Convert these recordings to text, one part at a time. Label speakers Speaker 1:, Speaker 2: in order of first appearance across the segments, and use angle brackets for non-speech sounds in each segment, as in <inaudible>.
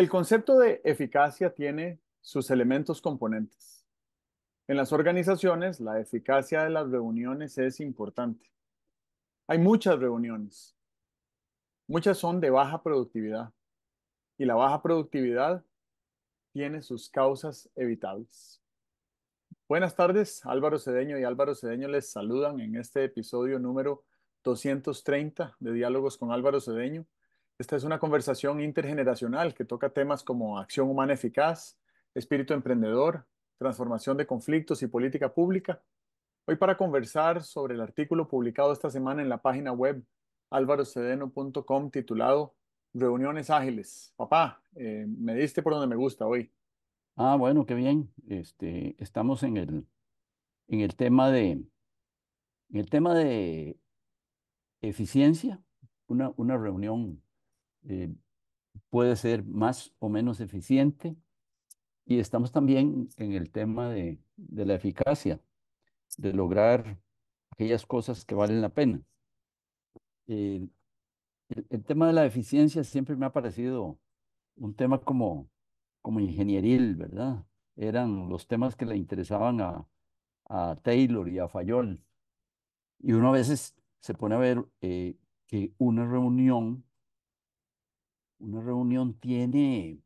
Speaker 1: El concepto de eficacia tiene sus elementos componentes. En las organizaciones, la eficacia de las reuniones es importante. Hay muchas reuniones. Muchas son de baja productividad. Y la baja productividad tiene sus causas evitables. Buenas tardes, Álvaro Cedeño y Álvaro Cedeño les saludan en este episodio número 230 de Diálogos con Álvaro Cedeño. Esta es una conversación intergeneracional que toca temas como acción humana eficaz, espíritu emprendedor, transformación de conflictos y política pública. Hoy para conversar sobre el artículo publicado esta semana en la página web alvarocedeno.com titulado Reuniones Ágiles. Papá, eh, me diste por donde me gusta hoy.
Speaker 2: Ah, bueno, qué bien. Este, estamos en el, en el tema de, en el tema de eficiencia, una, una reunión eh, puede ser más o menos eficiente. Y estamos también en el tema de, la eficacia, de lograr aquellas cosas que valen la pena. Eh, el, tema de la eficiencia siempre me ha parecido un tema como, como ingenieril, ¿verdad? Eran los temas que le interesaban a, a Taylor y a Fayol. Y uno a veces se pone a ver eh, que una reunión una reunión tiene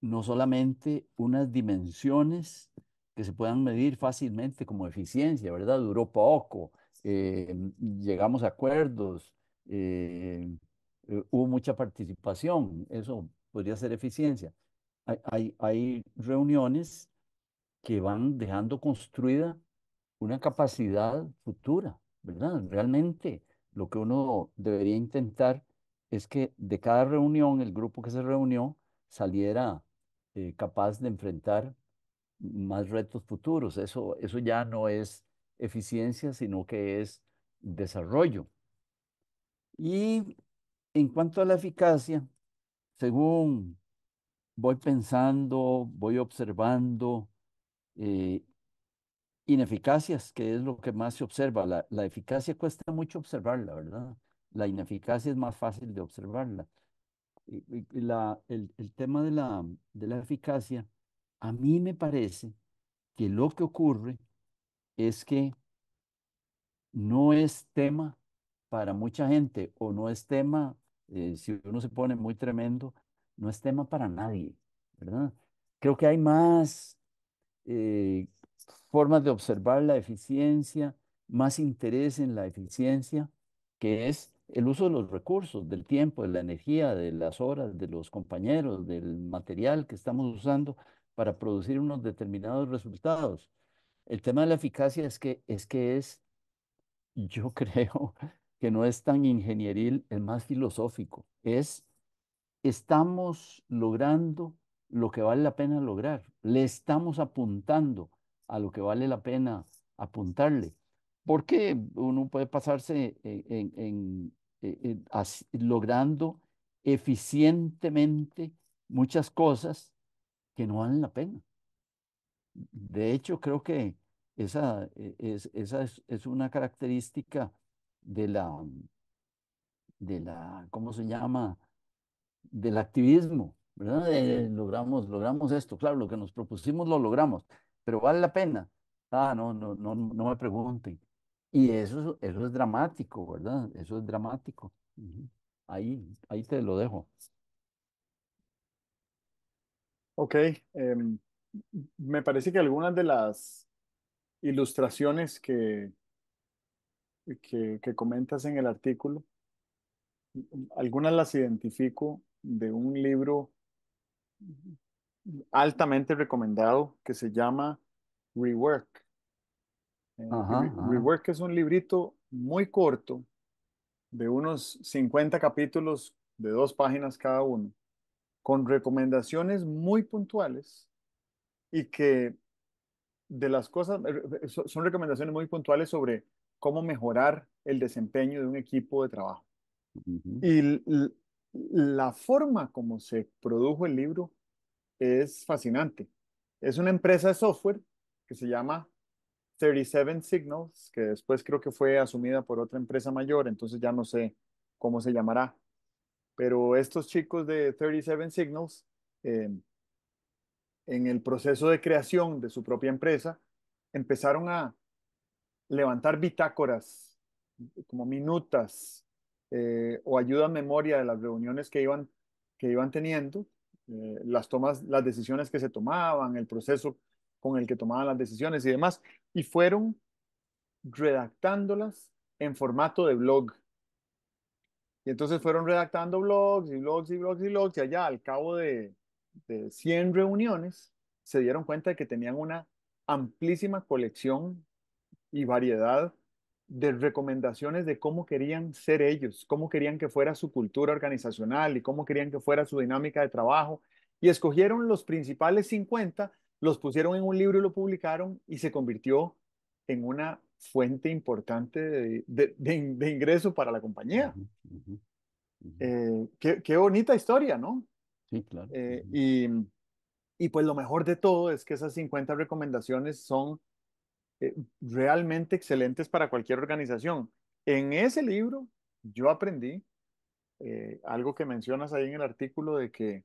Speaker 2: no solamente unas dimensiones que se puedan medir fácilmente como eficiencia, ¿verdad? Duró poco, eh, llegamos a acuerdos, eh, eh, hubo mucha participación, eso podría ser eficiencia. Hay, hay, hay reuniones que van dejando construida una capacidad futura, ¿verdad? Realmente lo que uno debería intentar es que de cada reunión, el grupo que se reunió saliera eh, capaz de enfrentar más retos futuros. Eso, eso ya no es eficiencia, sino que es desarrollo. Y en cuanto a la eficacia, según voy pensando, voy observando eh, ineficacias, que es lo que más se observa. La, la eficacia cuesta mucho observarla, ¿verdad? la ineficacia es más fácil de observarla. Y, el, tema de la, de la eficacia, a mí me parece que lo que ocurre es que no es tema para mucha gente o no es tema, eh, si uno se pone muy tremendo, no es tema para nadie, ¿verdad? Creo que hay más eh, formas de observar la eficiencia, más interés en la eficiencia, que es el uso de los recursos, del tiempo, de la energía, de las horas, de los compañeros, del material que estamos usando para producir unos determinados resultados. El tema de la eficacia es que es, que es yo <laughs> creo que no es tan ingenieril, es más filosófico. Es, estamos logrando lo que vale la pena lograr, le estamos apuntando a lo que vale la pena apuntarle porque uno puede pasarse en, eh, eh, logrando eficientemente muchas cosas que no valen la pena. De hecho, creo que esa, e-, es, una característica de la, de la, ¿cómo se llama? Del activismo, ¿verdad? logramos, logramos esto, claro, lo que nos propusimos lo logramos, pero vale la pena. Ah, no, no, no, no me pregunten. Y eso, eso es dramático, ¿verdad? Eso es dramático. Ahí, ahí te lo dejo.
Speaker 1: Ok, em, me parece que algunas de las ilustraciones que, que, que, comentas en el artículo, algunas las identifico de un libro altamente recomendado que se llama Rework eh, rework es un librito muy corto, de unos 50 capítulos de dos páginas cada uno, con recomendaciones muy puntuales y que de las cosas, son recomendaciones muy puntuales sobre cómo mejorar el desempeño de un equipo de trabajo. Y la forma como se produjo el libro es fascinante. Es una empresa de software que se llama 37 Signals, que después creo que fue asumida por otra empresa mayor, entonces ya no sé cómo se llamará. Pero estos chicos de 37 Signals, eh, en el proceso de creación de su propia empresa, empezaron a levantar bitácoras, como minutas eh, o ayuda a memoria de las reuniones que iban, que iban teniendo, eh, las tomas, las decisiones que se tomaban, el proceso con el que tomaban las decisiones y demás y fueron redactándolas en formato de blog. Y entonces fueron redactando blogs y blogs y blogs y blogs y allá al cabo de, de 100 reuniones se dieron cuenta de que tenían una amplísima colección y variedad de recomendaciones de cómo querían ser ellos, cómo querían que fuera su cultura organizacional y cómo querían que fuera su dinámica de trabajo. Y escogieron los principales 50 los pusieron en un libro y lo publicaron y se convirtió en una fuente importante de, de, ingreso para la compañía. Eh, qué, bonita historia, ¿no? Sí, claro. Eh, y, y, pues lo mejor de todo es que esas 50 recomendaciones son eh, realmente excelentes para cualquier organización. En ese libro yo aprendí algo que mencionas ahí en el artículo de que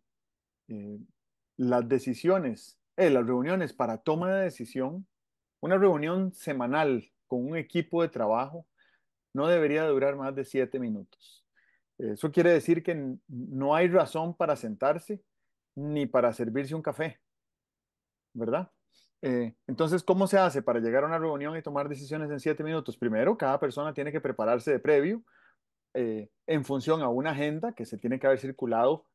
Speaker 1: las decisiones eh, las reuniones para toma de decisión, una reunión semanal con un equipo de trabajo no debería durar más de siete minutos. Eso quiere decir que no hay razón para sentarse ni para servirse un café, ¿verdad? Eh, entonces, ¿cómo se hace para llegar a una reunión y tomar decisiones en siete minutos? Primero, cada persona tiene que prepararse de previo eh, en función a una agenda que se tiene que haber circulado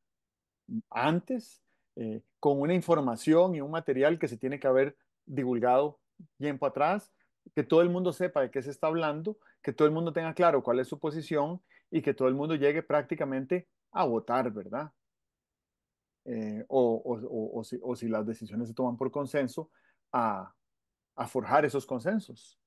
Speaker 1: antes eh, con una información y un material que se tiene que haber divulgado tiempo atrás, que todo el mundo sepa de qué se está hablando, que todo el mundo tenga claro cuál es su posición y que todo el mundo llegue prácticamente a votar, ¿verdad? Eh, o, si, las decisiones se toman por consenso, a forjar esos consensos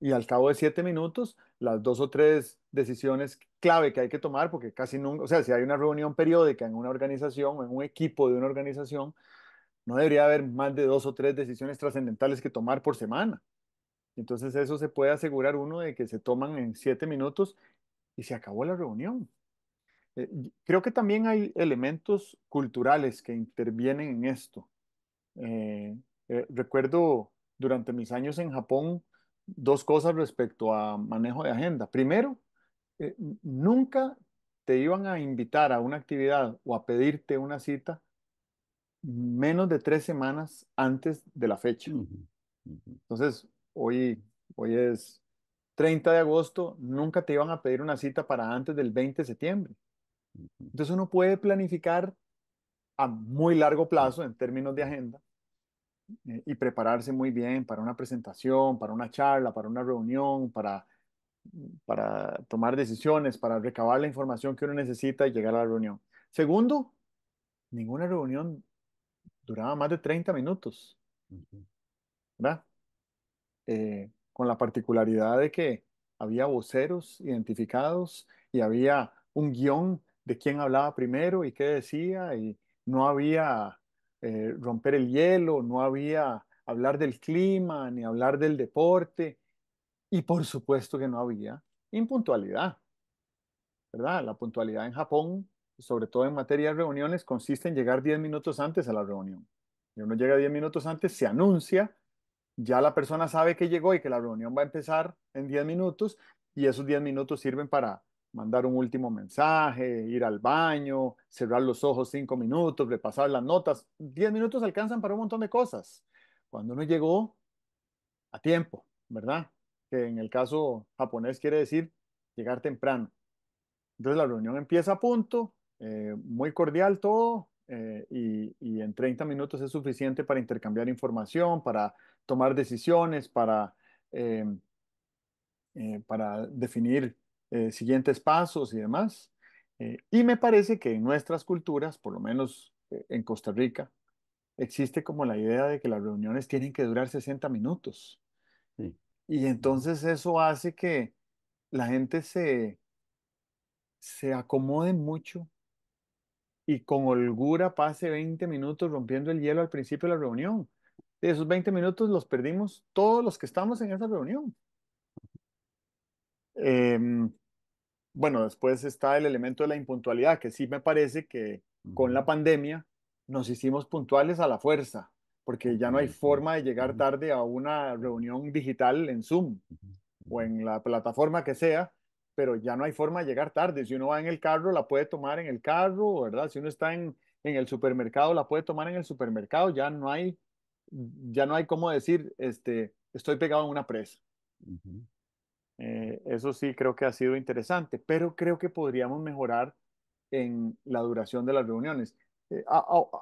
Speaker 1: y al cabo de siete minutos, las dos o tres decisiones clave que hay que tomar, porque casi nunca, o sea, si hay una reunión periódica en una organización en un equipo de una organización, no debería haber más de dos o tres decisiones trascendentales que tomar por semana. Entonces eso se puede asegurar uno de que se toman en siete minutos y se acabó la reunión. Eh, creo que también hay elementos culturales que intervienen en esto. Eh, eh, recuerdo durante mis años en Japón, dos cosas respecto a manejo de agenda. Primero, eh, nunca te iban a invitar a una actividad o a pedirte una cita menos de tres semanas antes de la fecha. Entonces, hoy, hoy es 30 de agosto, nunca te iban a pedir una cita para antes del 20 de septiembre. Entonces uno puede planificar a muy largo plazo en términos de agenda eh, y prepararse muy bien para una presentación, para una charla, para una reunión, para, para tomar decisiones, para recabar la información que uno necesita y llegar a la reunión. Segundo, ninguna reunión duraba más de 30 minutos. ¿Verdad? Eh, con la particularidad de que había voceros identificados y había un guión de quién hablaba primero y qué decía y no había eh, romper el hielo, no había hablar del clima, ni hablar del deporte, y por supuesto que no había impuntualidad, ¿verdad? La puntualidad en Japón, sobre todo en materia de reuniones, consiste en llegar 10 minutos antes a la reunión. Y uno llega 10 minutos antes, se anuncia, ya la persona sabe que llegó y que la reunión va a empezar en 10 minutos, y esos 10 minutos sirven para mandar un último mensaje, ir al baño, cerrar los ojos cinco minutos, repasar las notas. Diez minutos alcanzan para un montón de cosas. Cuando uno llegó a tiempo, ¿verdad? Que en el caso japonés quiere decir llegar temprano. Entonces la reunión empieza a punto, eh, muy cordial todo, eh, y, en 30 minutos es suficiente para intercambiar información, para tomar decisiones, para, eh, para definir eh, siguientes pasos y demás. Eh, y me parece que en nuestras culturas, por lo menos eh, en Costa Rica, existe como la idea de que las reuniones tienen que durar 60 minutos. Y entonces eso hace que la gente se, se acomode mucho y con holgura pase 20 minutos rompiendo el hielo al principio de la reunión. De esos 20 minutos los perdimos todos los que estamos en esa reunión. Em, bueno, después está el elemento de la impuntualidad, que sí me parece que con la pandemia nos hicimos puntuales a la fuerza, porque ya no hay forma de llegar tarde a una reunión digital en Zoom o en la plataforma que sea, pero ya no hay forma de llegar tarde. Si uno va en el carro, la puede tomar en el carro, ¿verdad? Si uno está en, el supermercado, la puede tomar en el supermercado, ya no hay, ya no hay cómo decir, este, estoy pegado en una presa. Eh, eso sí creo que ha sido interesante, pero creo que podríamos mejorar en la duración de las reuniones. Eh,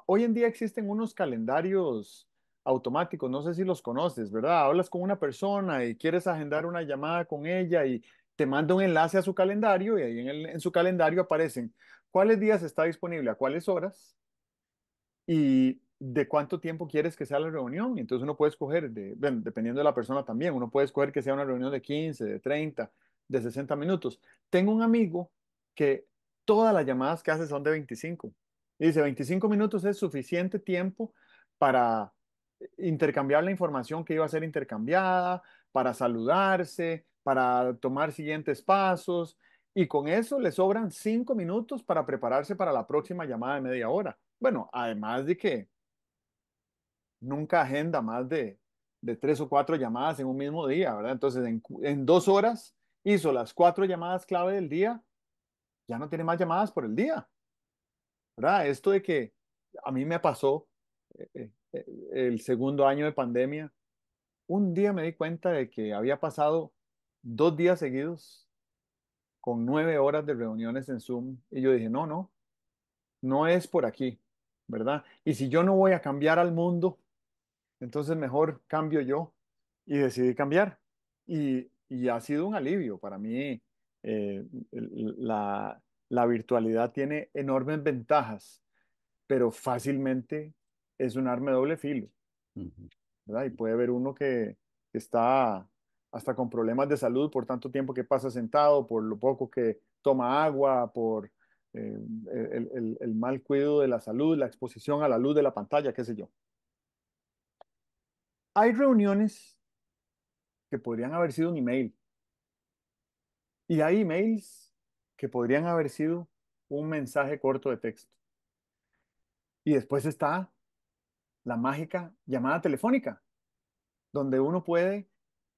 Speaker 1: hoy en día existen unos calendarios automáticos, no sé si los conoces, ¿verdad? Hablas con una persona y quieres agendar una llamada con ella y te manda un enlace a su calendario y ahí en, en su calendario aparecen cuáles días está disponible, a cuáles horas y de cuánto tiempo quieres que sea la reunión. Y entonces uno puede escoger, dependiendo de la persona también, uno puede escoger que sea una reunión de 15, de 30, de 60 minutos. Tengo un amigo que todas las llamadas que hace son de 25. Y dice, 25 minutos es suficiente tiempo para eh, intercambiar la información que iba a ser intercambiada, para saludarse, para tomar siguientes pasos. Y con eso le sobran 5 minutos para prepararse para la próxima llamada de media hora. Bueno, además de que nunca agenda más de, tres o cuatro llamadas en un mismo día, ¿verdad? Entonces, en, dos horas hizo las cuatro llamadas clave del día, ya no tiene más llamadas por el día, ¿verdad? Esto de que a mí me pasó eh, eh, el segundo año de pandemia, un día me di cuenta de que había pasado dos días seguidos con nueve horas de reuniones en Zoom y yo dije, no, no, no es por aquí, ¿verdad? Y si yo no voy a cambiar al mundo, entonces mejor cambio yo y decidí cambiar. Y, ha sido un alivio para mí. Eh, la, virtualidad tiene enormes ventajas, pero fácilmente es un arma de doble filo. Y puede haber uno que, está hasta con problemas de salud por tanto tiempo que pasa sentado, por lo poco que toma agua, por eh, el, el, mal cuidado de la salud, la exposición a la luz de la pantalla, qué sé yo. Hay reuniones que podrían haber sido un email. Y hay emails que podrían haber sido un mensaje corto de texto. Y después está la mágica llamada telefónica, donde uno puede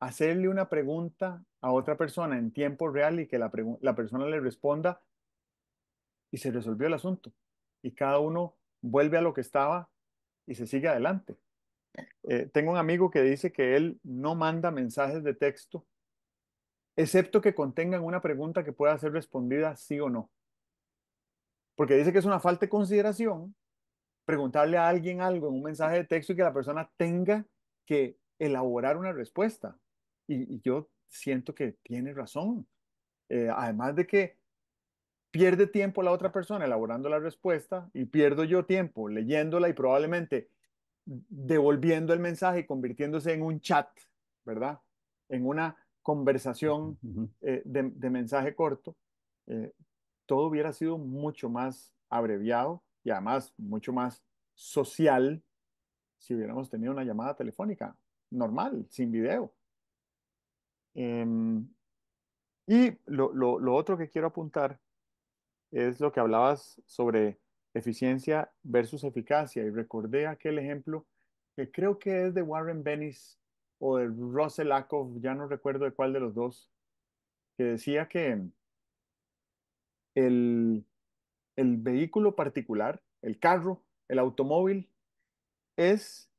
Speaker 1: hacerle una pregunta a otra persona en tiempo real y que la, la, persona le responda y se resolvió el asunto. Y cada uno vuelve a lo que estaba y se sigue adelante. Eh, tengo un amigo que dice que él no manda mensajes de texto, excepto que contengan una pregunta que pueda ser respondida sí o no. Porque dice que es una falta de consideración preguntarle a alguien algo en un mensaje de texto y que la persona tenga que elaborar una respuesta. Y, yo siento que tiene razón. Eh, además de que pierde tiempo la otra persona elaborando la respuesta y pierdo yo tiempo leyéndola y probablemente devolviendo el mensaje y convirtiéndose en un chat, ¿verdad? En una conversación eh, de, mensaje corto, eh, todo hubiera sido mucho más abreviado y además mucho más social si hubiéramos tenido una llamada telefónica normal, sin video. Em, y lo otro que quiero apuntar es lo que hablabas sobre eficiencia versus eficacia. Y recordé aquel ejemplo que creo que es de Warren Bennis o de Russell akov ya no recuerdo de cuál de los dos, que decía que el, el vehículo particular, el carro, el automóvil, es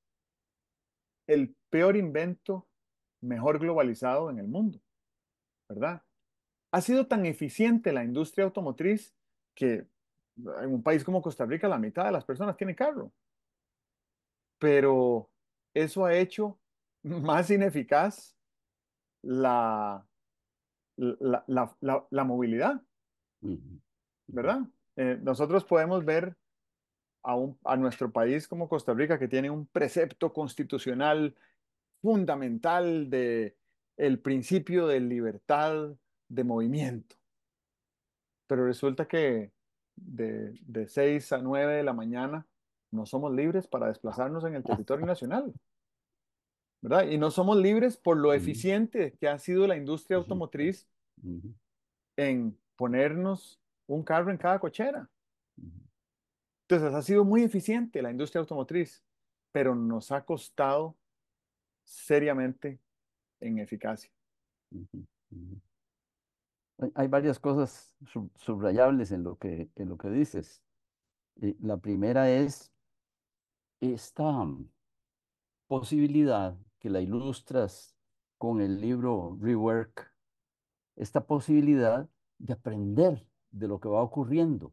Speaker 1: el peor invento mejor globalizado en el mundo, ¿verdad? Ha sido tan eficiente la industria automotriz que en un país como Costa Rica la mitad de las personas tiene carro. Pero eso ha hecho <laughs> más ineficaz la, la, la, la, movilidad, ¿verdad? Eh, nosotros podemos ver a, un, a nuestro país como Costa Rica que tiene un precepto constitucional fundamental de el principio de libertad de movimiento. Pero resulta que de, de 6 a 9 de la mañana, no somos libres para desplazarnos en el territorio nacional. ¿verdad? Y no somos libres por lo eficiente que ha sido la industria automotriz en ponernos un carro en cada cochera. Entonces, ha sido muy eficiente la industria automotriz, pero nos ha costado seriamente en eficacia
Speaker 2: hay varias cosas subrayables en lo que, en lo que dices. Eh, la primera es esta posibilidad que la ilustras con el libro Rework, esta posibilidad de aprender de lo que va ocurriendo.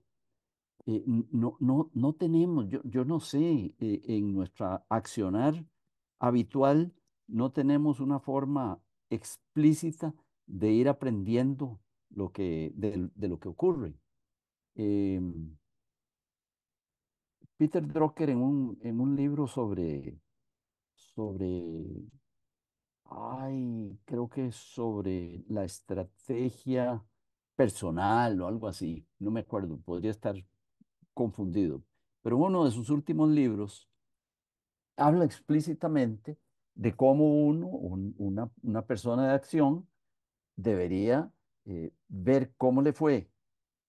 Speaker 2: Eh, no, no, no tenemos, yo, yo no sé, eh, en nuestra accionar habitual no tenemos una forma explícita de ir aprendiendo lo que, de, lo que ocurre. Em, Peter Drucker en un, en un libro sobre, sobre, ay, creo que sobre la estrategia personal o algo así, no me acuerdo, podría estar confundido, pero uno de sus últimos libros habla explícitamente de cómo uno, una persona de acción, debería eh, ver cómo le fue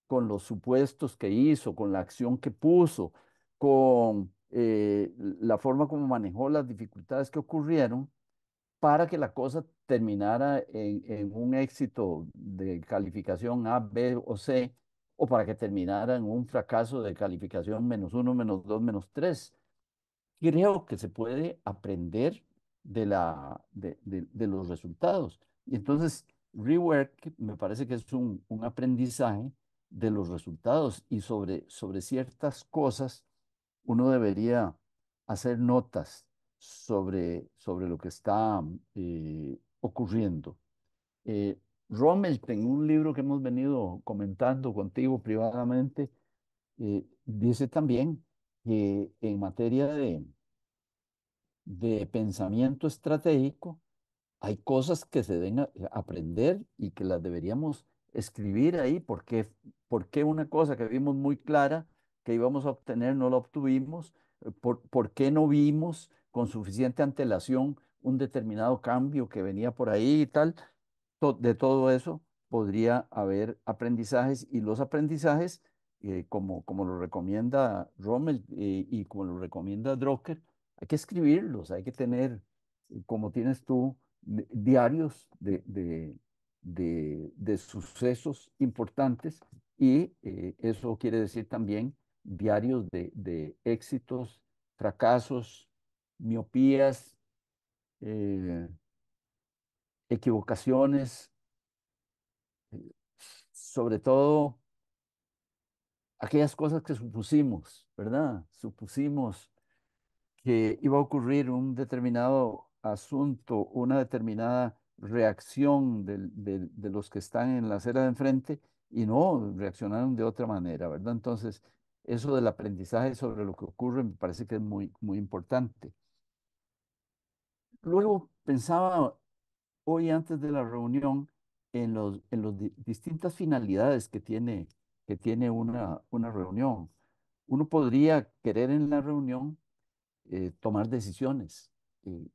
Speaker 2: con los supuestos que hizo, con la acción que puso, con eh, la forma como manejó las dificultades que ocurrieron, para que la cosa terminara en, un éxito de calificación A, B o C, o para que terminara en un fracaso de calificación menos uno, menos dos, menos tres. Creo que se puede aprender de, de los resultados. Y entonces, rework me parece que es un, aprendizaje de los resultados y sobre, sobre ciertas cosas uno debería hacer notas sobre, sobre lo que está eh, ocurriendo. Eh, Rommel, en un libro que hemos venido comentando contigo privadamente, eh, dice también que en materia de, de pensamiento estratégico, hay cosas que se deben eh, aprender y que las deberíamos escribir ahí, porque, porque una cosa que vimos muy clara que íbamos a obtener no la obtuvimos, eh, por, qué no vimos con suficiente antelación un determinado cambio que venía por ahí y tal, de todo eso podría haber aprendizajes y los aprendizajes, eh, como, como lo recomienda Rommel y como lo recomienda Drucker, hay que escribirlos, hay que tener, como tienes tú, diarios de, sucesos importantes y eh, eso quiere decir también diarios de, éxitos, fracasos, miopías, eh, equivocaciones, eh, sobre todo aquellas cosas que supusimos, ¿verdad? Supusimos que iba a ocurrir un determinado asunto, una determinada reacción de los que están en la acera de enfrente y no reaccionaron de otra manera, ¿verdad? Entonces, eso del aprendizaje sobre lo que ocurre me parece que es muy, muy importante. Luego pensaba hoy antes de la reunión en las en los distintas finalidades que tiene, que tiene una, una reunión. Uno podría querer en la reunión eh, tomar decisiones, y eh,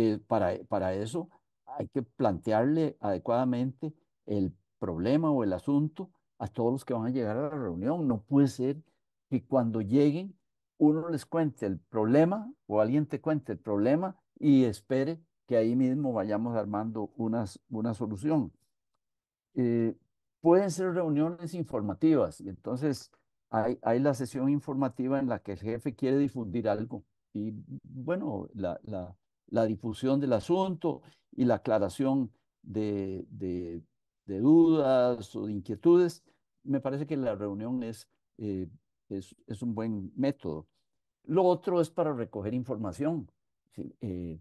Speaker 2: eh, para, eh, para eso hay que plantearle adecuadamente el problema o el asunto a todos los que van a llegar a la reunión. No puede ser que cuando lleguen uno les cuente el problema o alguien te cuente el problema y espere que ahí mismo vayamos armando unas, una solución. Eh, pueden ser reuniones informativas entonces hay, la sesión informativa en la que el jefe quiere difundir algo y bueno, la, la difusión del asunto y la aclaración de, dudas o de inquietudes. Me parece que la reunión es, eh, es, un buen método. Lo otro es para recoger información. Eh,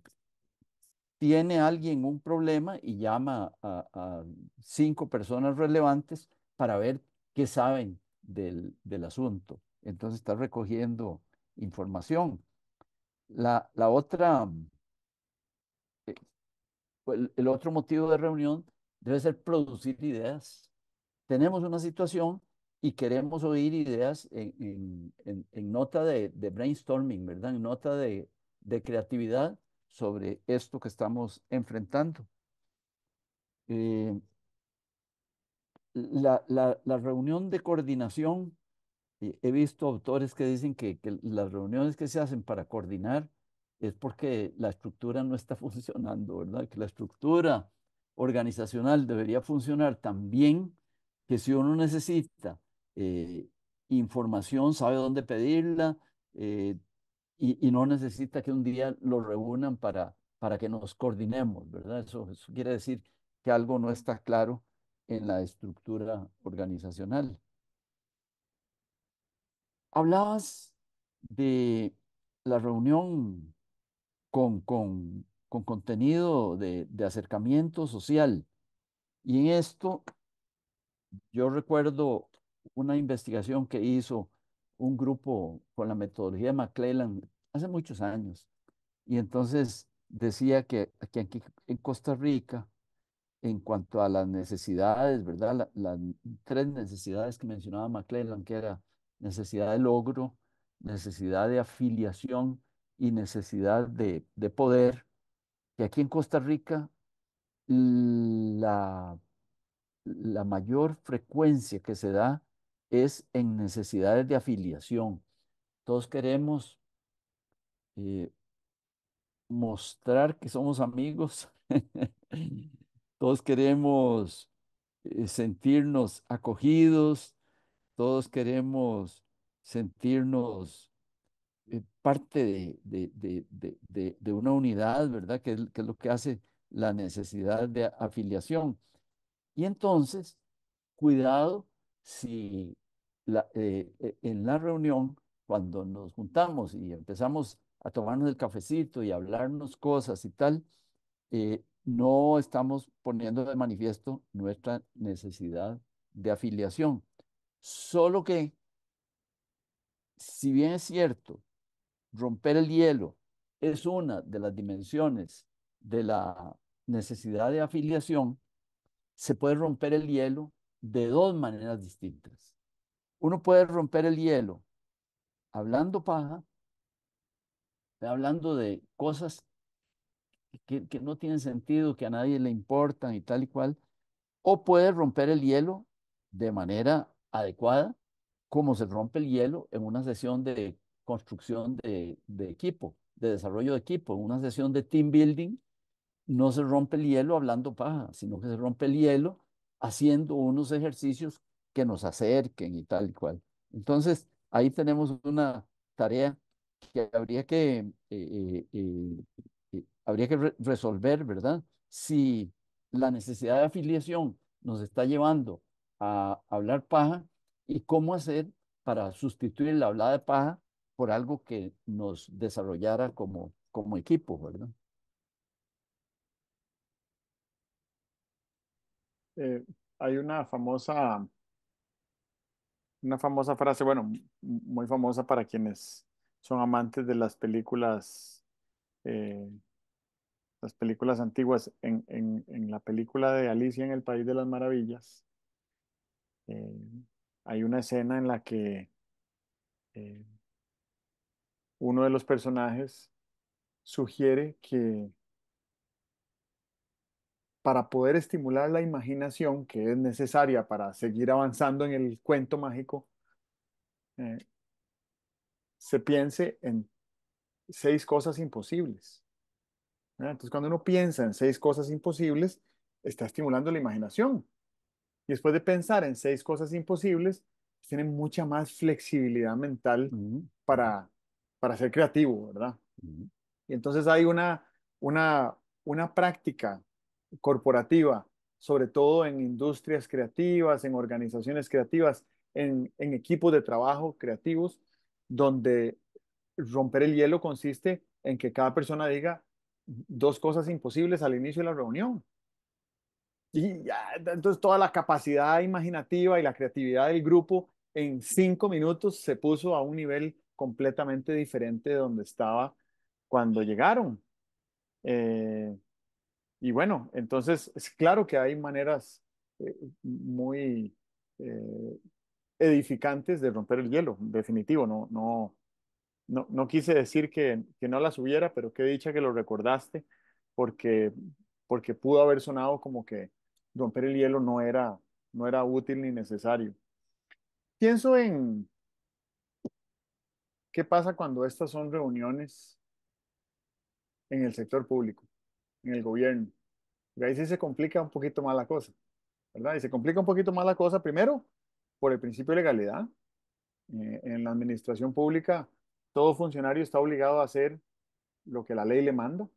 Speaker 2: tiene alguien un problema y llama a, cinco personas relevantes para ver qué saben del, asunto. Entonces está recogiendo información. la otra el otro motivo de reunión debe ser producir ideas. Tenemos una situación y queremos oír ideas en, nota de, brainstorming, ¿verdad? En nota de, creatividad sobre esto que estamos enfrentando. Eh, la, reunión de coordinación, eh, he visto autores que dicen que las reuniones que se hacen para coordinar es porque la estructura no está <laughs> funcionando, ¿verdad? Que la estructura organizacional debería funcionar tan bien que si uno necesita eh, información, sabe dónde pedirla eh, y, no necesita que un día lo reúnan para, para que nos coordinemos, ¿verdad? Eso, eso quiere decir que algo no está claro en la estructura organizacional. Hablabas de la reunión con, contenido de, acercamiento social. Y en esto, yo recuerdo una investigación que hizo un grupo con la metodología de McClellan hace muchos años. Y entonces decía que aquí en Costa Rica, en cuanto a las necesidades, ¿verdad? las tres necesidades que mencionaba McClellan, que era necesidad de logro, necesidad de afiliación y necesidad de, poder, que aquí en Costa Rica la, la mayor frecuencia que se da es en necesidades de afiliación. Todos queremos eh, mostrar que somos amigos, <laughs> todos queremos eh, sentirnos acogidos, todos queremos sentirnos eh, parte de, una unidad, ¿verdad? Que, es lo que hace la necesidad de afiliación. Y entonces, cuidado si eh, eh, en la reunión, cuando nos juntamos y empezamos a tomarnos el cafecito y hablarnos cosas y tal, no estamos poniendo de manifiesto nuestra necesidad de afiliación. Solo que, si bien es cierto romper el hielo es una de las dimensiones de la necesidad de afiliación, se puede romper el hielo de dos maneras distintas. Uno puede romper el hielo hablando paja, hablando de cosas que, que, no tienen sentido, que a nadie le importan y tal y cual, o puede romper el hielo de manera adecuada, como se rompe el hielo en una sesión de construcción de, equipo, de desarrollo de equipo. una sesión de team building no se rompe el hielo hablando paja, sino que se rompe el hielo haciendo unos ejercicios que nos acerquen y tal y cual. Entonces, ahí tenemos una tarea que habría que, eh, eh, eh, habría que resolver, ¿verdad? Si la necesidad de afiliación nos está llevando a hablar paja y cómo hacer para sustituir la hablada de paja por algo que nos desarrollara como, como equipo, ¿verdad?
Speaker 1: Eh, hay una famosa, una famosa frase, bueno, muy famosa para quienes son amantes de las películas, eh, las películas antiguas. En, la película de Alicia en el País de las Maravillas, eh, hay una escena en la que uno de los personajes sugiere que para poder estimular la imaginación que es necesaria para seguir avanzando en el cuento mágico, eh, se piense en seis cosas imposibles. Entonces, cuando uno piensa en seis cosas imposibles, está estimulando la imaginación. Y después de pensar en seis cosas imposibles, tienen mucha más flexibilidad mental para para ser creativo, ¿verdad? Y entonces hay una, una, una práctica corporativa, sobre todo en industrias creativas, en organizaciones creativas, en, equipos de trabajo creativos, donde romper el hielo consiste en que cada persona diga dos cosas imposibles al inicio de la reunión. Y entonces toda la capacidad imaginativa y la creatividad del grupo en cinco minutos se puso a un nivel completamente diferente de donde estaba cuando llegaron. Eh, y bueno, entonces es claro que hay maneras eh, muy eh, edificantes de romper el hielo, definitivo, no, no, no, quise decir que, no las hubiera, pero qué dicha que lo recordaste, porque, porque pudo haber sonado como que romper el hielo no era, no era útil ni necesario. Pienso en, ¿Qué pasa cuando estas son reuniones en el sector público, en el gobierno? Y ahí sí se complica un poquito más la cosa, ¿verdad? Y se complica un poquito más la cosa, primero, por el principio de legalidad. Eh, en la administración pública, todo funcionario está obligado a hacer lo que la ley le manda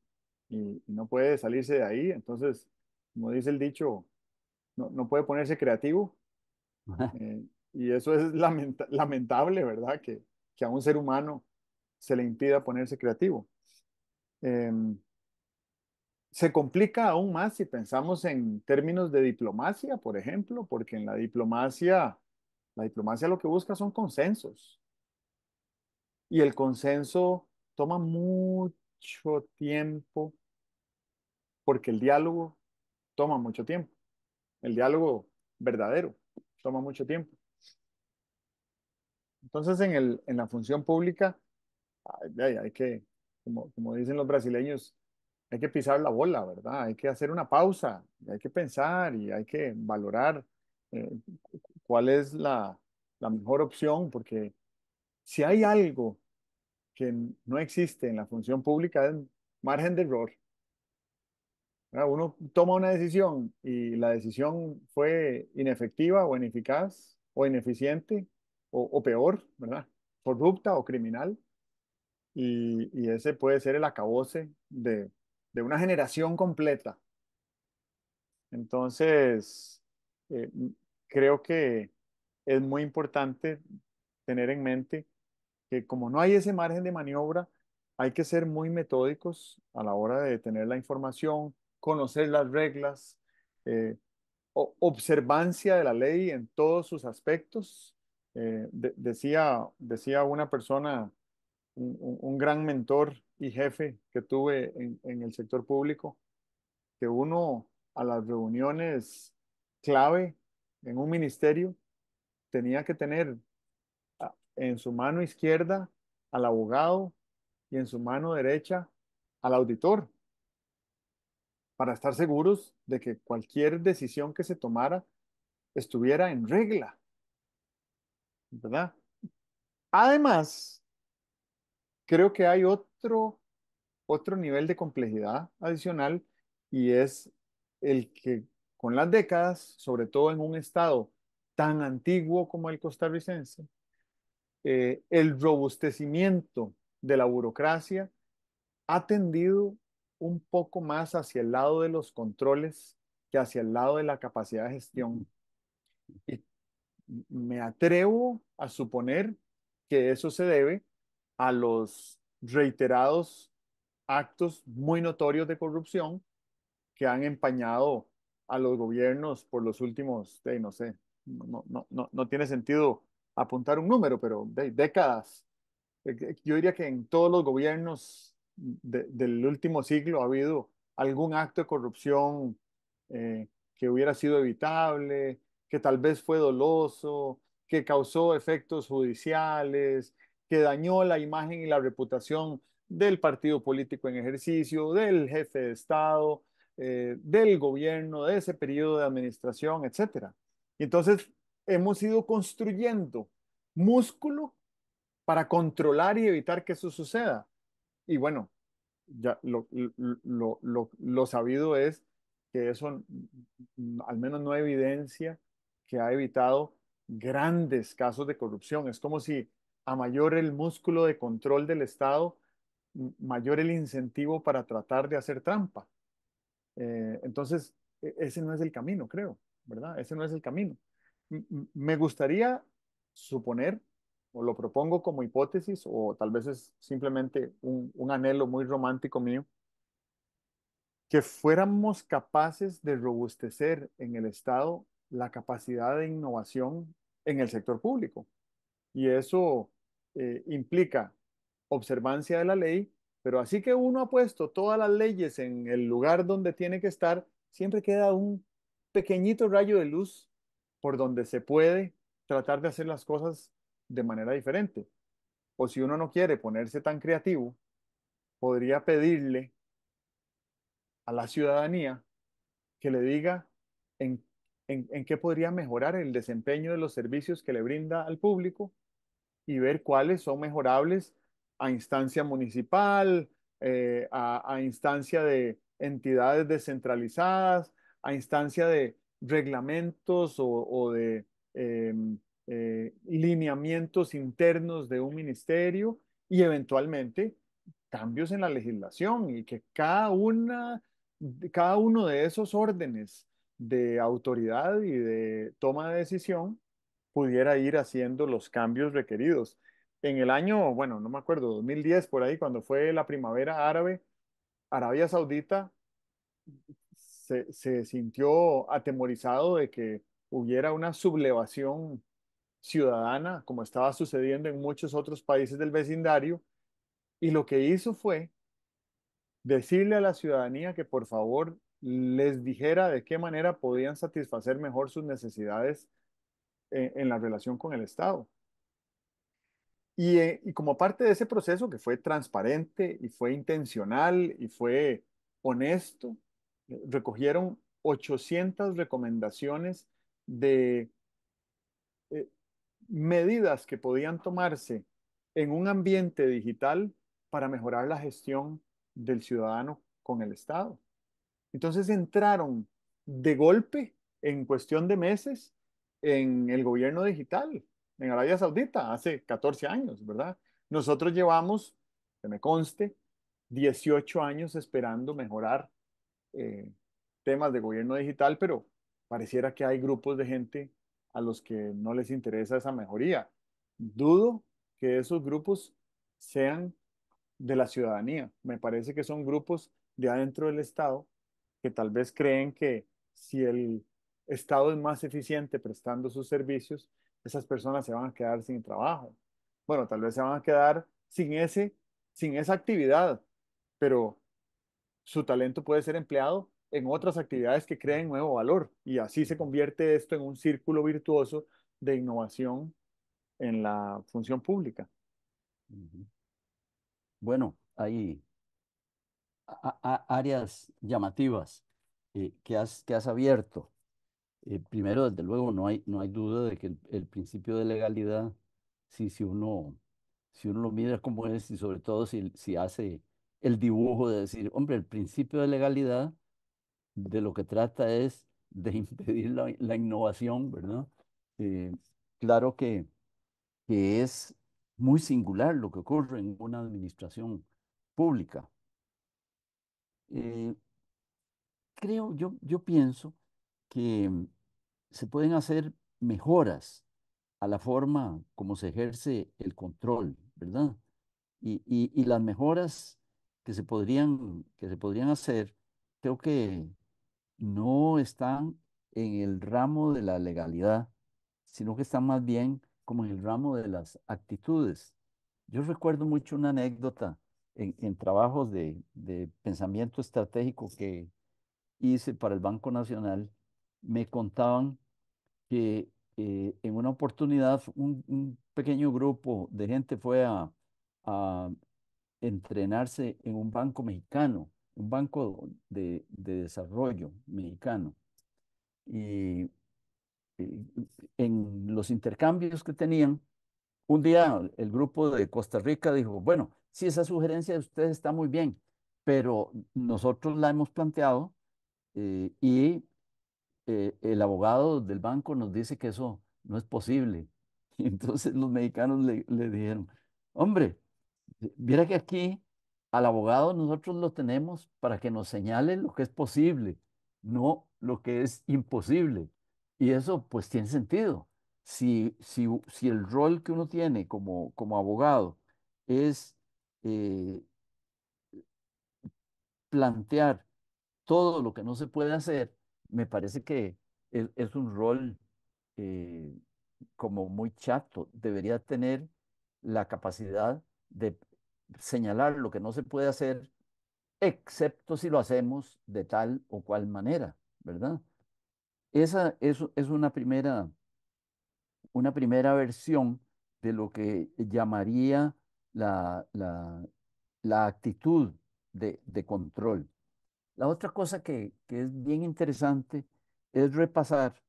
Speaker 1: y, no puede salirse de ahí. Entonces, como dice el dicho, no, no puede ponerse creativo. <laughs> Eh, y eso es lamentable, ¿verdad? Que, que a un ser humano se le impida ponerse creativo. Em, se complica aún más si pensamos en términos de diplomacia, por ejemplo, porque en la diplomacia, la diplomacia lo que busca son consensos. Y el consenso toma mucho tiempo porque el diálogo toma mucho tiempo. El diálogo verdadero toma mucho tiempo. Entonces, en, el, en la función pública, hay, que, como, como, dicen los brasileños, hay que pisar la bola, ¿verdad? Hay que hacer una pausa, hay que pensar y hay que valorar eh, cuál es la, la mejor opción, porque si hay algo que no existe en la función pública es margen de error. Uno toma una decisión y la decisión fue inefectiva o ineficaz o ineficiente o, peor, ¿verdad? Corrupta o criminal. Y, ese puede ser el acabose de, una generación completa. Entonces, eh, creo que es muy importante tener en mente que como no hay ese margen de maniobra, hay que ser muy metódicos a la hora de tener la información, conocer las reglas, eh, observancia de la ley en todos sus aspectos eh, decía, decía una persona, un, gran mentor y jefe que tuve en el sector público, que uno a las reuniones clave en un ministerio tenía que tener ah, en su mano izquierda al abogado y en su mano derecha al auditor, para estar seguros de que cualquier decisión que se tomara estuviera en regla. ¿verdad? Además, creo que hay otro, otro nivel de complejidad adicional y es el que con las décadas, sobre todo en un estado tan antiguo como el costarricense, eh, el robustecimiento de la burocracia ha tendido un poco más hacia el lado de los controles que hacia el lado de la capacidad de gestión. Y me atrevo a suponer que eso se debe a los reiterados actos muy notorios de corrupción que han empañado a los gobiernos por los últimos, no sé, no, tiene sentido apuntar un número, pero décadas. Eh, yo diría que en todos los gobiernos del último siglo ha habido algún acto de corrupción eh, que hubiera sido evitable, que tal vez fue doloso, que causó efectos judiciales, que dañó la imagen y la reputación del partido político en ejercicio, del jefe de Estado, eh, del gobierno, de ese periodo de administración, etc. Entonces, hemos ido construyendo músculo para controlar y evitar que eso suceda. Y bueno, ya lo, lo sabido es que eso mm, mm, al menos no hay evidencia que ha evitado grandes casos de corrupción. Es como si a mayor el músculo de control del Estado, mayor el incentivo para tratar de hacer trampa. Eh, entonces, e, ese no es el camino, creo, ¿verdad? Ese no es el camino. me gustaría suponer, o lo propongo como hipótesis, o tal vez es simplemente un, un anhelo muy romántico mío, que fuéramos capaces de robustecer en el Estado la capacidad de innovación en el sector público. Y eso eh, implica observancia de la ley, pero así que uno ha puesto todas las leyes en el lugar donde tiene que estar, siempre queda un pequeñito rayo de luz por donde se puede tratar de hacer las cosas de manera diferente. O si uno no quiere ponerse tan creativo, podría pedirle a la ciudadanía que le diga en en, qué podría mejorar el desempeño de los servicios que le brinda al público y ver cuáles son mejorables a instancia municipal, eh, a, instancia de entidades descentralizadas, a instancia de reglamentos o, de em, eh, lineamientos internos de un ministerio y eventualmente cambios en la legislación y que cada, una, cada uno de esos órdenes de autoridad y de toma de decisión pudiera ir haciendo los cambios requeridos. En el año, bueno, no me acuerdo, 2010 por ahí, cuando fue la primavera árabe, Arabia Saudita se, se sintió atemorizado de que hubiera una sublevación ciudadana, como estaba sucediendo en muchos otros países del vecindario, y lo que hizo fue decirle a la ciudadanía que por favor les dijera de qué manera podían satisfacer mejor sus necesidades en, la relación con el Estado. Eh, y, como parte de ese proceso que fue transparente y fue intencional y fue honesto, recogieron 800 recomendaciones de eh, medidas que podían tomarse en un ambiente digital para mejorar la gestión del ciudadano con el Estado. Entonces entraron de golpe, en cuestión de meses, en el gobierno digital, en Arabia Saudita, hace 14 años, ¿verdad? Nosotros llevamos, que me conste, 18 años esperando mejorar eh, temas de gobierno digital, pero pareciera que hay grupos de gente a los que no les interesa esa mejoría. Dudo que esos grupos sean de la ciudadanía. Me parece que son grupos de adentro del Estado que tal vez creen que si el Estado es más eficiente prestando sus servicios, esas personas se van a quedar sin trabajo. Bueno, tal vez se van a quedar sin, ese, sin esa actividad, pero su talento puede ser empleado en otras actividades que creen nuevo valor y así se convierte esto en un círculo virtuoso de innovación en la función pública. Bueno, ahí
Speaker 2: áreas llamativas eh, que, has, que has abierto. Eh, primero, desde luego, no hay, no hay duda de que el, principio de legalidad, si, si, uno, si uno lo mira como es y sobre todo si, hace el dibujo de decir, hombre, el principio de legalidad de lo que trata es de <laughs> impedir la, innovación, ¿verdad? Eh, claro que es muy singular lo que ocurre en una administración pública. Eh, creo, yo, yo pienso que mm, se pueden hacer mejoras a la forma como se ejerce el control, ¿verdad? Y, y, y las mejoras que se podrían, que se podrían hacer, creo que no están en el ramo de la legalidad, sino que están más bien como en el ramo de las actitudes. Yo recuerdo mucho una anécdota en, trabajos de, pensamiento estratégico que hice para el Banco Nacional, me contaban que eh, en una oportunidad un, pequeño grupo de gente fue a, entrenarse en un banco mexicano, un banco de, de desarrollo mexicano. Y eh, en los intercambios que tenían, un día el grupo de Costa Rica dijo, bueno, sí, esa sugerencia de ustedes está muy bien, pero nosotros la hemos planteado eh, y eh, el abogado del banco nos dice que eso no es posible. <laughs> entonces los mexicanos le, le dijeron, hombre, viera que aquí al abogado nosotros lo tenemos para que nos señale lo que es posible, no lo que es imposible. Y eso pues tiene sentido si, el rol que uno tiene como, como abogado es eh, plantear todo lo que no se puede hacer, me parece que es, un rol eh, como muy chato. Debería tener la capacidad de señalar lo que no se puede hacer, excepto si lo hacemos de tal o cual manera, ¿verdad? Esa es una primera una primera versión de lo que llamaría la, actitud de, control. La otra cosa que, que es bien interesante es repasar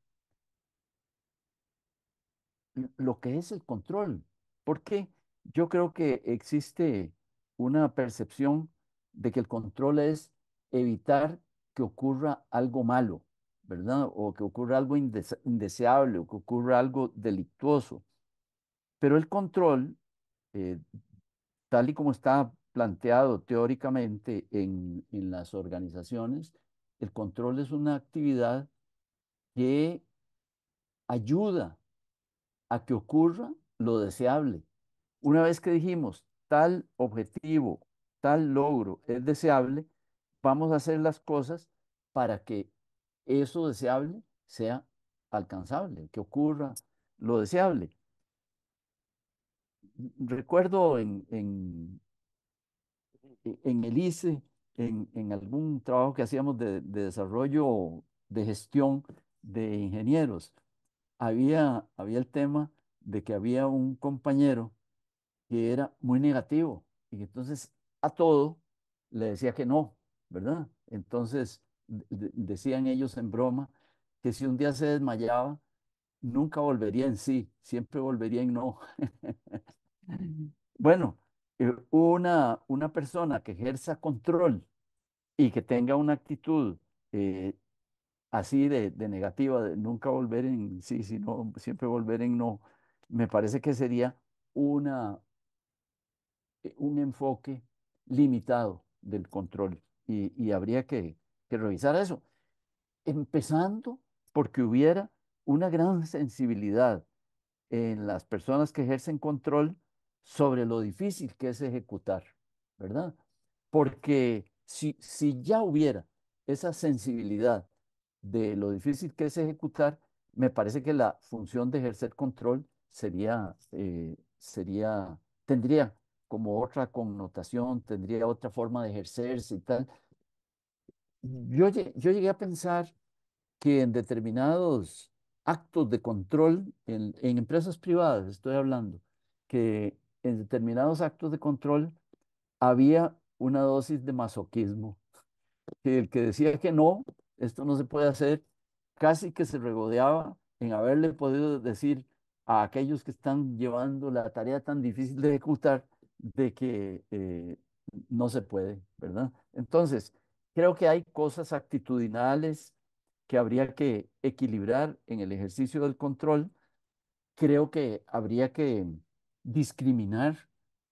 Speaker 2: lo que es el control, porque yo creo que existe una percepción de que el control es evitar que ocurra algo malo. ¿verdad? O que ocurra algo indeseable o que ocurra algo delictuoso. Pero el control, eh, tal y como está planteado teóricamente en, en las organizaciones, el control es una actividad que ayuda a que ocurra lo deseable. Una vez que dijimos tal objetivo, tal logro es deseable, vamos a hacer las cosas para que eso deseable sea alcanzable, que ocurra lo deseable. Recuerdo en, en, e-, en el ICE, en, algún trabajo que hacíamos de, de, desarrollo, de gestión de ingenieros, había, había el tema de que había un compañero que era muy negativo y entonces a todo le decía que no, ¿verdad? Entonces, decían ellos en broma, que si un día se desmayaba, nunca volvería en sí, siempre volvería en no. <laughs> bueno, eh, una, una persona que ejerza control y que tenga una actitud eh, así de, negativa, de nunca volver en sí, sino siempre volver en no, me parece que sería una, eh, un enfoque limitado del control y habría que, que revisar eso. Empezando porque hubiera una gran sensibilidad en las personas que ejercen control sobre lo difícil que es ejecutar, ¿verdad? Porque si, si ya hubiera esa sensibilidad de lo difícil que es ejecutar, me parece que la función de ejercer control sería, eh, sería, tendría como otra connotación, tendría otra forma de ejercerse y tal, yo, llegué a pensar que en determinados actos de control, en, empresas privadas estoy hablando, que en determinados actos de control había una dosis de masoquismo. el que decía que no, esto no se puede hacer, casi que se regodeaba en haberle podido decir a aquellos que están llevando la tarea tan difícil de ejecutar de que eh, no se puede, ¿verdad? Entonces, Creo que hay cosas actitudinales que habría que equilibrar en el ejercicio del control. Creo que habría que discriminar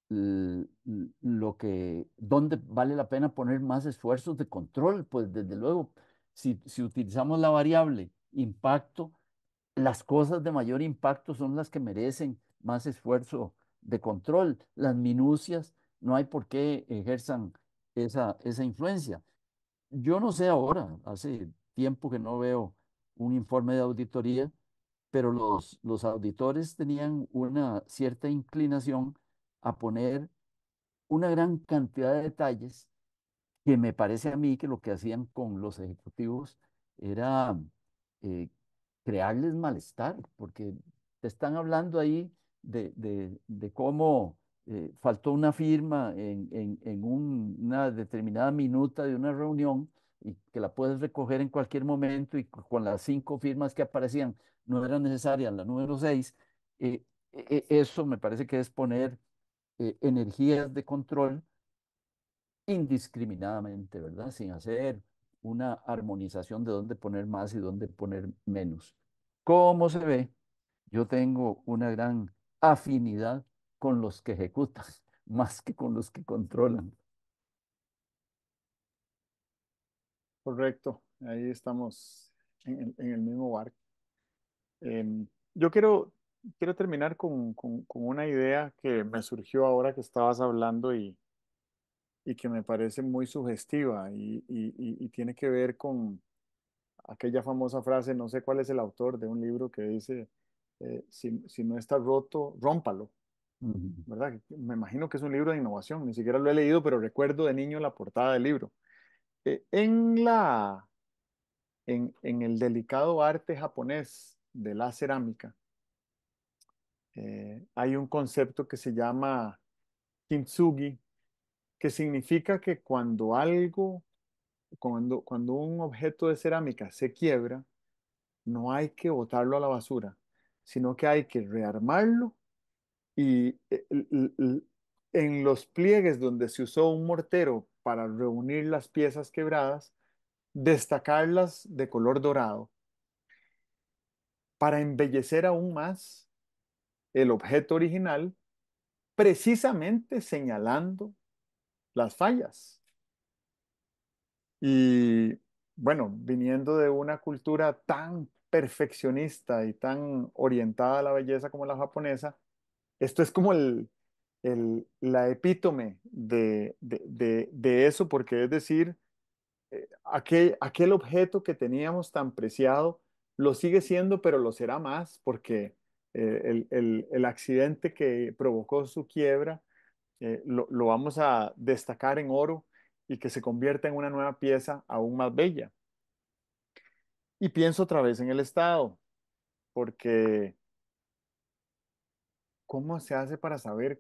Speaker 2: lo que, dónde vale la pena poner más esfuerzos de control. Pues desde luego, si, si utilizamos la variable impacto, las cosas de mayor impacto son las que merecen más esfuerzo de control. Las minucias no hay por qué ejerzan esa, esa influencia yo no sé ahora, hace tiempo que no veo un informe de auditoría, pero los, auditores tenían una cierta inclinación a poner una gran cantidad de detalles que me parece a mí que lo que hacían con los ejecutivos era eh, crearles malestar, porque te están hablando ahí de cómo eh, faltó una firma en, una determinada minuta de una reunión y que la puedes recoger en cualquier momento y con las cinco firmas que aparecían no eran necesarias, la número seis, eh, eh, eso me parece que es poner energías de control indiscriminadamente, ¿verdad? Sin hacer una armonización de dónde poner más y dónde poner menos. ¿Cómo se ve, yo tengo una gran afinidad con los que ejecutas, <laughs> más que con los que controlan.
Speaker 1: Correcto, ahí estamos en el, mismo barco. Em, yo quiero, quiero terminar con, una idea que me surgió ahora que estabas hablando y, y que me parece muy sugestiva y, tiene que ver con aquella famosa frase, no sé cuál es el autor de un libro que dice, eh, si, si, no está roto, rómpalo, ¿verdad? Me imagino que es un libro de innovación, ni siquiera lo he leído, pero recuerdo de niño la portada del libro. Eh, en, la, en, el delicado arte japonés de la cerámica, eh, hay un concepto que se llama kintsugi, que significa que cuando algo, cuando, cuando un objeto de cerámica se quiebra, no hay que botarlo a la basura, sino que hay que rearmarlo y eh, en los pliegues donde se usó un mortero para reunir las piezas quebradas, destacarlas de color dorado para embellecer aún más el objeto original, precisamente señalando las fallas. Y bueno, viniendo de una cultura tan perfeccionista y tan orientada a la belleza como la japonesa, esto es como el, la epítome de, eso, porque es decir, eh, aquel, objeto que teníamos tan preciado lo sigue siendo, pero lo será más, porque eh, el, accidente que provocó su quiebra eh, lo, lo vamos a destacar en oro y que se convierta en una nueva pieza aún más bella. Y pienso otra vez en el Estado, porque ¿Cómo se hace para saber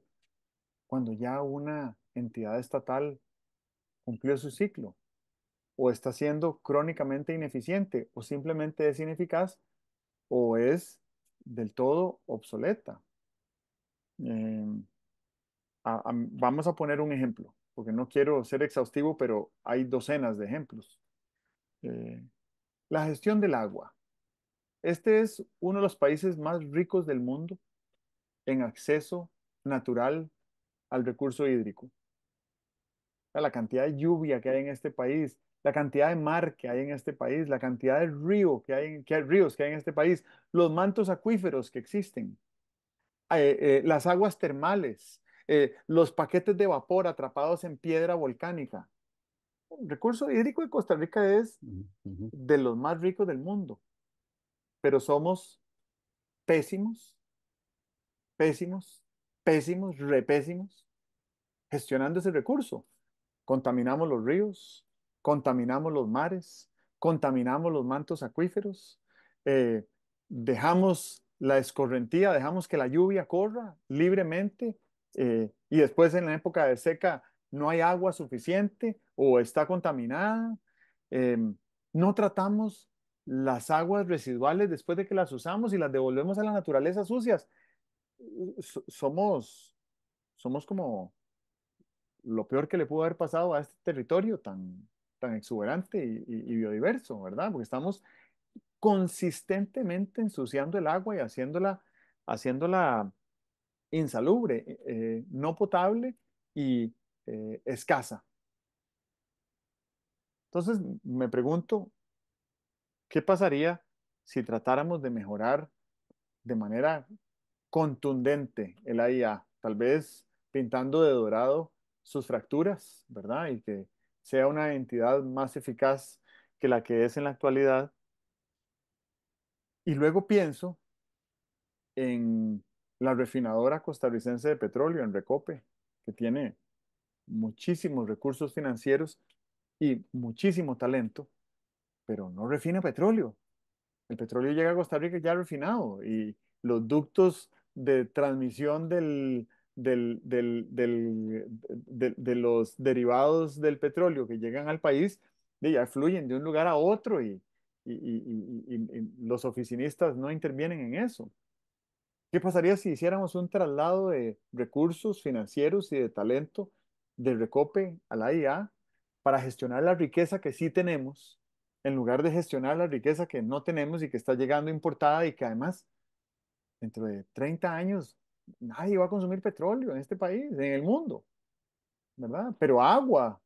Speaker 1: cuando ya una entidad estatal cumplió su ciclo? ¿O está siendo crónicamente ineficiente? ¿O simplemente es ineficaz? ¿O es del todo obsoleta? Em, vamos a poner un ejemplo, porque no quiero ser exhaustivo, pero hay docenas de ejemplos. Eh, la gestión del agua. Este es uno de los países más ricos del mundo en acceso natural al recurso hídrico. La cantidad de lluvia que hay en este país, la cantidad de mar que hay en este país, la cantidad de río que hay, en, ríos que hay en este país, los mantos acuíferos que existen, eh, eh, las aguas termales, eh, los paquetes de vapor atrapados en piedra volcánica. El recurso hídrico de Costa Rica es de los más ricos del mundo, pero somos pésimos pésimos, pésimos, repésimos, gestionando ese recurso. Contaminamos los ríos, contaminamos los mares, contaminamos los mantos acuíferos, eh, dejamos la escorrentía, dejamos que la lluvia corra libremente eh, y después en la época de seca no hay agua suficiente o está contaminada. Em, no tratamos las aguas residuales después de que las usamos y las devolvemos a la naturaleza sucias somos, somos como lo peor que le pudo haber pasado a este territorio tan, tan exuberante y, biodiverso, ¿verdad? Porque estamos consistentemente ensuciando el agua y haciéndola, haciéndola insalubre, eh, eh, no potable y eh, escasa. Entonces me pregunto, ¿qué pasaría si tratáramos de mejorar de manera contundente el AIA, tal vez pintando de dorado sus fracturas, ¿verdad? Y que sea una entidad más eficaz que la que es en la actualidad. Y luego pienso en la refinadora costarricense de petróleo, en Recope, que tiene muchísimos recursos financieros y muchísimo talento, pero no refina petróleo. El petróleo llega a Costa Rica ya refinado y los ductos de transmisión del, de, los derivados del petróleo que llegan al país, ya fluyen de un lugar a otro y, los oficinistas no intervienen en eso. ¿Qué pasaría si hiciéramos un traslado de recursos financieros y de talento del Recope a la IA para gestionar la riqueza que sí tenemos, en lugar de gestionar la riqueza que no tenemos y que está llegando importada y que además dentro de 30 años nadie va a consumir petróleo en este país, en el mundo, ¿verdad? Pero agua,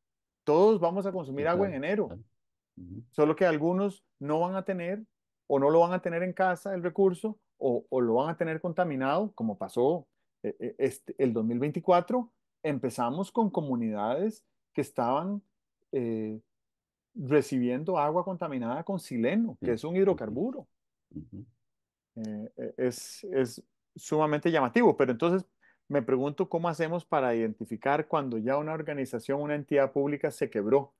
Speaker 1: todos vamos a consumir agua en enero, solo que algunos no van a tener o no lo van a tener en casa el recurso o, lo van a tener contaminado, como pasó eh, eh, este, el 2024, empezamos con comunidades que estaban eh, recibiendo agua contaminada con sileno, que es un hidrocarburo. Eh, eh, es, sumamente llamativo, pero entonces me pregunto cómo hacemos para identificar cuando ya una organización, una entidad pública se quebró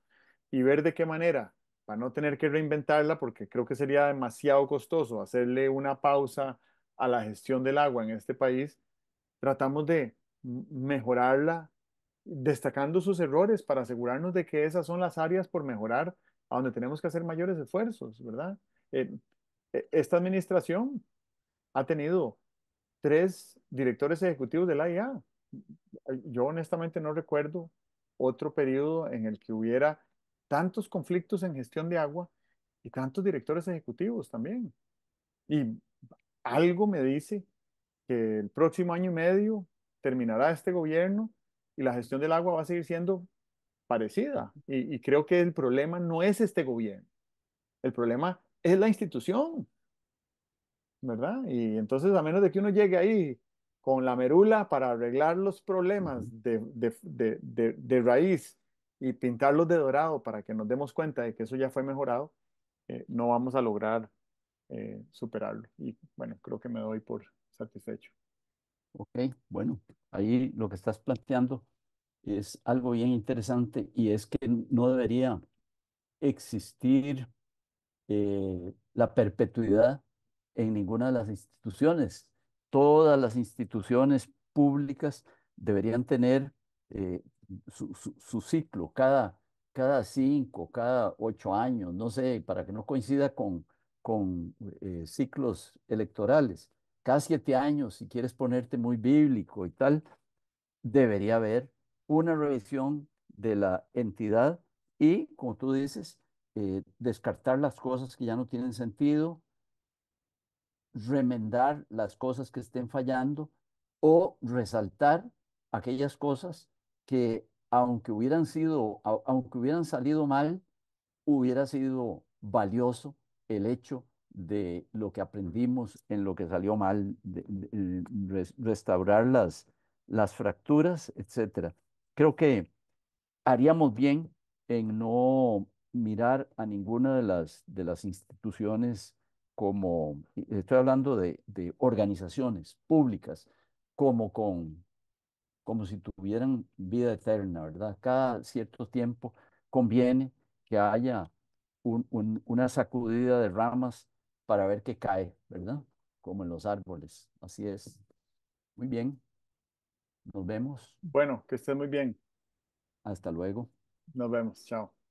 Speaker 1: y ver de qué manera, para no tener que reinventarla, porque creo que sería demasiado costoso hacerle una pausa a la gestión del agua en este país, tratamos de mejorarla destacando sus errores para asegurarnos de que esas son las áreas por mejorar a donde tenemos que hacer mayores esfuerzos, ¿verdad? Eh, e, esta administración ha tenido tres directores ejecutivos de la IA. Yo honestamente no recuerdo otro periodo en el que hubiera tantos conflictos en gestión de agua y tantos directores ejecutivos también. Y algo me dice que el próximo año y medio terminará este gobierno y la gestión del agua va a seguir siendo parecida. Y, y creo que el problema no es este gobierno. El problema es la institución, ¿verdad? Y entonces, a menos de que uno llegue ahí con la merula para arreglar los problemas de, raíz y pintarlos de dorado para que nos demos cuenta de que eso ya fue mejorado, eh, no vamos a lograr eh, superarlo. Y bueno, creo que me doy por satisfecho. Ok, bueno,
Speaker 2: ahí lo que estás planteando es algo bien interesante y es que no debería existir eh, la perpetuidad en ninguna de las instituciones. Todas las instituciones públicas deberían tener eh, su, ciclo cada, cada cinco, cada ocho años, no sé, para que no coincida con, con eh, ciclos electorales. Cada siete años, si quieres ponerte muy bíblico y tal, debería haber una revisión de la entidad y, como tú dices, eh, descartar las cosas que ya no tienen sentido, remendar las cosas que estén fallando o resaltar aquellas cosas que aunque hubieran sido, aunque hubieran salido mal, hubiera sido valioso el hecho de lo que aprendimos en lo que salió mal, restaurar las, las fracturas, etcétera. Creo que haríamos bien en no mirar a ninguna de las, de las instituciones como, estoy hablando de, organizaciones públicas, como con como si tuvieran vida eterna, ¿verdad? Cada cierto tiempo conviene que haya una sacudida de ramas para ver qué cae, ¿verdad? Como en los árboles. Así es. Muy bien.
Speaker 1: Nos vemos. Bueno, que esté muy bien. Hasta luego. Nos vemos. Chao.